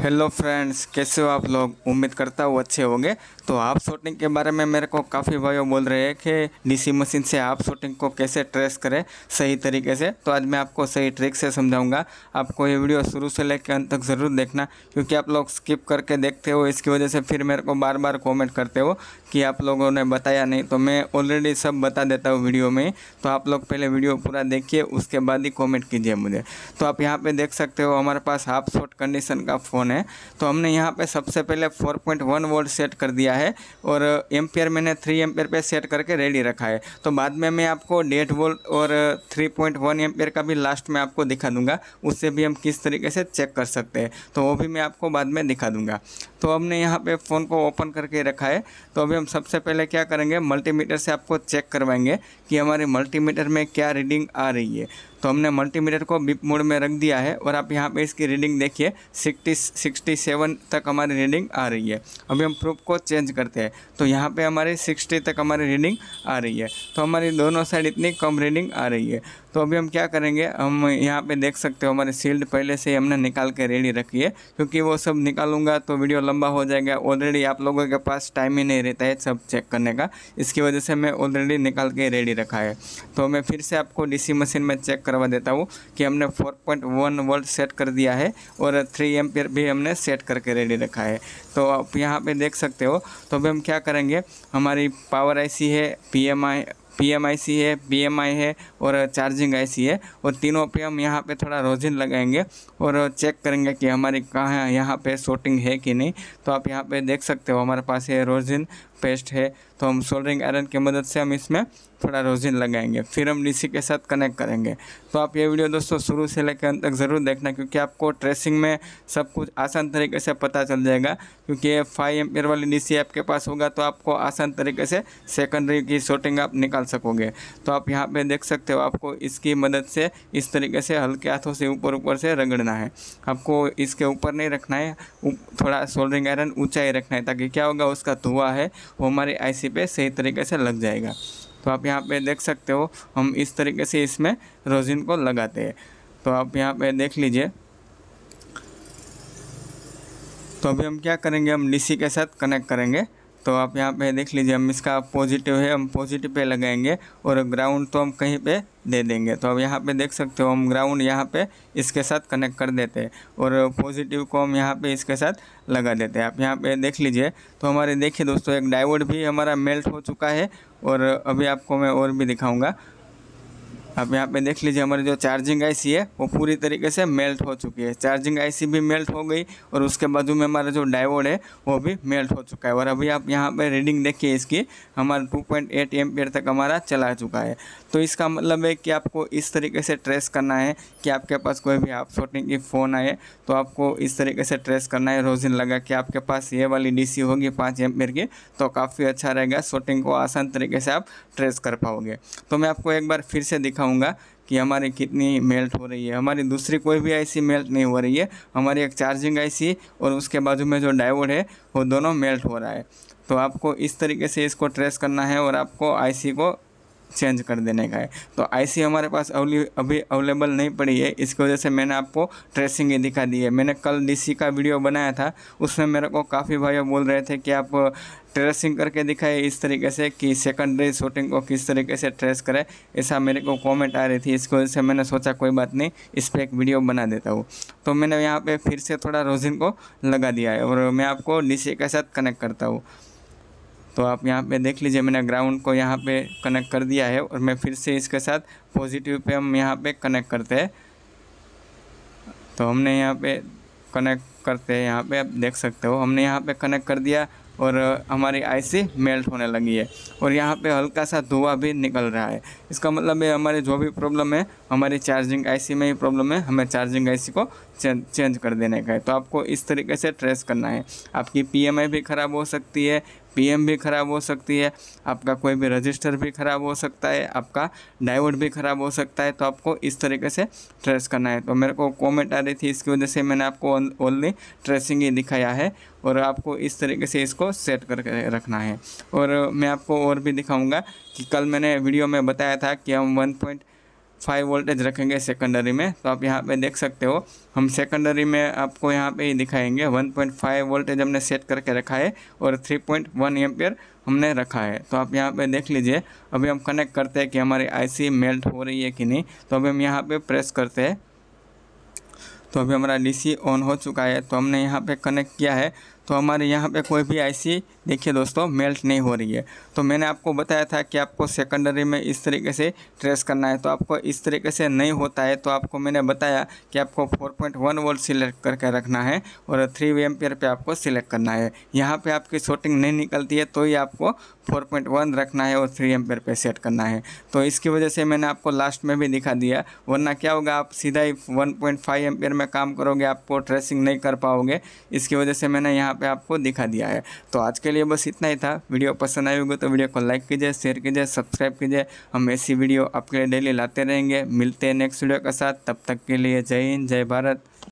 hello friends कैसे हो आप लोग उम्मीद करता हूँ अच्छे होंगे तो आप शूटिंग के बारे में मेरे को काफ़ी भाइयों बोल रहे हैं कि डीसी मशीन से आप शूटिंग को कैसे ट्रेस करें सही तरीके से तो आज मैं आपको सही ट्रिक से समझाऊंगा आपको ये वीडियो शुरू से लेकर अंत तक ज़रूर देखना क्योंकि आप लोग स्किप करके देखते हो इसकी वजह से फिर मेरे को बार बार कॉमेंट करते हो कि आप लोगों ने बताया नहीं तो मैं ऑलरेडी सब बता देता हूँ वीडियो में तो आप लोग पहले वीडियो पूरा देखिए उसके बाद ही कॉमेंट कीजिए मुझे तो आप यहाँ पर देख सकते हो हमारे पास हाफ शॉट कंडीशन का फ़ोन फ़ोन है तो हमने यहाँ पे सबसे पहले 4.1 पॉइंट वोल्ट सेट कर दिया है और एम्पेयर मैंने 3 एम्पेयर पे सेट करके रेडी रखा है तो बाद में मैं आपको डेढ़ वोल्ट और 3.1 पॉइंट का भी लास्ट में आपको दिखा दूंगा उससे भी हम किस तरीके से चेक कर सकते हैं तो वो भी मैं आपको बाद में दिखा दूंगा तो हमने यहाँ पर फ़ोन को ओपन करके रखा है तो अभी हम सबसे पहले क्या करेंगे मल्टीमीटर से आपको चेक करवाएंगे कि हमारे मल्टीमीटर में क्या रीडिंग आ रही है तो हमने मल्टीमीटर को बिप मोड में रख दिया है और आप यहाँ पे इसकी रीडिंग देखिए सिक्सटी सिक्सटी सेवन तक हमारी रीडिंग आ रही है अभी हम प्रूफ को चेंज करते हैं तो यहाँ पे हमारे सिक्सटी तक हमारी रीडिंग आ रही है तो हमारी दोनों साइड इतनी कम रीडिंग आ रही है तो अभी हम क्या करेंगे हम यहाँ पे देख सकते हो हमारे सील्ड पहले से ही हमने निकाल के रेडी रखी है क्योंकि वो सब निकालूंगा तो वीडियो लंबा हो जाएगा ऑलरेडी आप लोगों के पास टाइम ही नहीं रहता है सब चेक करने का इसकी वजह से मैं ऑलरेडी निकाल के रेडी रखा है तो मैं फिर से आपको डीसी मशीन में चेक करवा देता हूँ कि हमने फोर वोल्ट सेट कर दिया है और थ्री एम भी हमने सेट करके रेडी रखा है तो आप यहाँ पर देख सकते हो तो अभी हम क्या करेंगे हमारी पावर आई है PMI P M I C है पी एम आई है और चार्जिंग आई सी है और तीनों पे हम यहाँ पे थोड़ा रोजिन लगाएंगे और चेक करेंगे कि हमारी कहाँ यहाँ पे शॉटिंग है कि नहीं तो आप यहाँ पे देख सकते हो हमारे पास है रोजिन पेस्ट है तो हम सोल्डरिंग आयरन की मदद से हम इसमें थोड़ा रोजिन लगाएंगे फिर हम डीसी के साथ कनेक्ट करेंगे तो आप ये वीडियो दोस्तों शुरू से लेकर अंत तक ज़रूर देखना क्योंकि आपको ट्रेसिंग में सब कुछ आसान तरीके से पता चल जाएगा क्योंकि ये फाइव पेयर वाली डी आपके पास होगा तो आपको आसान तरीके से सेकेंडरी की शोटिंग आप निकाल सकोगे तो आप यहाँ पर देख सकते हो आपको इसकी मदद से इस तरीके से हल्के हाथों से ऊपर ऊपर से रगड़ना है आपको इसके ऊपर नहीं रखना है थोड़ा सोल्डरिंग आयरन ऊँचा ही रखना है ताकि क्या होगा उसका धुआँ है वो हमारे आई पे सही तरीके से लग जाएगा तो आप यहाँ पे देख सकते हो हम इस तरीके से इसमें रोजिन को लगाते हैं तो आप यहाँ पे देख लीजिए तो अभी हम क्या करेंगे हम डीसी के साथ कनेक्ट करेंगे तो आप यहाँ पे देख लीजिए हम इसका पॉजिटिव है हम पॉजिटिव पे लगाएंगे और ग्राउंड तो हम कहीं पे दे देंगे तो अब यहाँ पे देख सकते हो हम ग्राउंड यहाँ पे इसके साथ कनेक्ट कर देते हैं और पॉजिटिव को हम यहाँ पे इसके साथ लगा देते हैं आप यहाँ पे देख लीजिए तो हमारे देखिए दोस्तों एक डाइवर्ट भी हमारा मेल्ट हो चुका है और अभी आपको मैं और भी दिखाऊँगा आप यहाँ पे देख लीजिए हमारी जो चार्जिंग आईसी है वो पूरी तरीके से मेल्ट हो चुकी है चार्जिंग आईसी भी मेल्ट हो गई और उसके बाजू में हमारा जो डायोड है वो भी मेल्ट हो चुका है और अभी आप यहाँ पे रीडिंग देखिए इसकी हमारा टू पॉइंट एट तक हमारा चला चुका है तो इसका मतलब है कि आपको इस तरीके से ट्रेस करना है कि आपके पास कोई भी हाफ शॉटिंग की फ़ोन आए तो आपको इस तरीके से ट्रेस करना है रोजिन लगा कि आपके पास ये वाली डी होगी पाँच एम की तो काफ़ी अच्छा रहेगा शॉटिंग को आसान तरीके से आप ट्रेस कर पाओगे तो मैं आपको एक बार फिर से दिखा दिखाऊंगा कि हमारी कितनी मेल्ट हो रही है हमारी दूसरी कोई भी आईसी मेल्ट नहीं हो रही है हमारी एक चार्जिंग आईसी और उसके बाजू में जो डायोड है वो दोनों मेल्ट हो रहा है तो आपको इस तरीके से इसको ट्रेस करना है और आपको आईसी को चेंज कर देने का है तो आईसी हमारे पास अभी अवेलेबल नहीं पड़ी है इसकी वजह से मैंने आपको ट्रेसिंग ही दिखा दी है मैंने कल डीसी का वीडियो बनाया था उसमें मेरे को काफ़ी भाइयों बोल रहे थे कि आप ट्रेसिंग करके दिखाए इस तरीके से कि सेकेंडरी शूटिंग को किस तरीके से ट्रेस करें ऐसा मेरे को कमेंट आ रही थी इसकी वजह से मैंने सोचा कोई बात नहीं इस पर एक वीडियो बना देता हूँ तो मैंने यहाँ पे फिर से थोड़ा रोजिन को लगा दिया है और मैं आपको डीसी के साथ कनेक्ट करता हूँ तो आप यहाँ पे देख लीजिए मैंने ग्राउंड को यहाँ पे कनेक्ट कर दिया है और मैं फिर से इसके साथ पॉजिटिव पे हम यहाँ पे कनेक्ट करते हैं तो हमने यहाँ पे कनेक्ट करते हैं यहाँ पे आप देख सकते हो हमने यहाँ पे कनेक्ट कर दिया और हमारी आईसी मेल्ट होने लगी है और यहाँ पे हल्का सा धुआं भी निकल रहा है इसका मतलब है हमारी जो भी प्रॉब्लम है हमारी चार्जिंग आईसी में ही प्रॉब्लम है हमें चार्जिंग आईसी को चेंज चेंज कर देने का है तो आपको इस तरीके से ट्रेस करना है आपकी पीएमआई भी ख़राब हो सकती है पीएम भी ख़राब हो सकती है आपका कोई भी रजिस्टर भी ख़राब हो सकता है आपका डायोड भी ख़राब हो सकता है तो आपको इस तरीके से ट्रेस करना है तो मेरे को कॉमेंट आ रही थी इसकी वजह से मैंने आपको ओनली ट्रेसिंग ही दिखाया है और आपको इस तरीके से इसको सेट करके रखना है और मैं आपको और भी दिखाऊँगा कि कल मैंने वीडियो में बताया था कि हम वन पॉइंट फाइव वोल्टेज रखेंगे सेकेंडरी में तो आप यहाँ पे देख सकते हो हम सेकेंडरी में आपको यहाँ पे ही दिखाएंगे 1.5 वोल्टेज हमने सेट करके रखा है और 3.1 पॉइंट हमने रखा है तो आप यहाँ पे देख लीजिए अभी हम कनेक्ट करते हैं कि हमारी आईसी मेल्ट हो रही है कि नहीं तो अभी हम यहाँ पर प्रेस करते हैं तो अभी हमारा डी ऑन हो चुका है तो हमने यहाँ पर कनेक्ट किया है तो हमारे यहाँ पे कोई भी आईसी देखिए दोस्तों मेल्ट नहीं हो रही है तो मैंने आपको बताया था कि आपको सेकेंडरी में इस तरीके से ट्रेस करना है तो आपको इस तरीके से नहीं होता है तो आपको मैंने बताया कि आपको 4.1 वोल्ट सिलेक्ट करके रखना है और थ्री वी एम्पियर पर आपको सिलेक्ट करना है यहाँ पर आपकी शॉटिंग नहीं निकलती है तो ही आपको 4.1 रखना है और थ्री एम्पियर पर सेट करना है तो इसकी वजह से मैंने आपको लास्ट में भी दिखा दिया वरना क्या होगा आप सीधा ही वन पॉइंट में काम करोगे आपको ट्रेसिंग नहीं कर पाओगे इसकी वजह से मैंने यहाँ यहाँ पे आपको दिखा दिया है तो आज के लिए बस इतना ही था वीडियो पसंद आई होगी तो वीडियो को लाइक कीजिए शेयर कीजिए सब्सक्राइब कीजिए हम ऐसी वीडियो आपके लिए डेली लाते रहेंगे मिलते हैं नेक्स्ट वीडियो के साथ तब तक के लिए जय हिंद जय भारत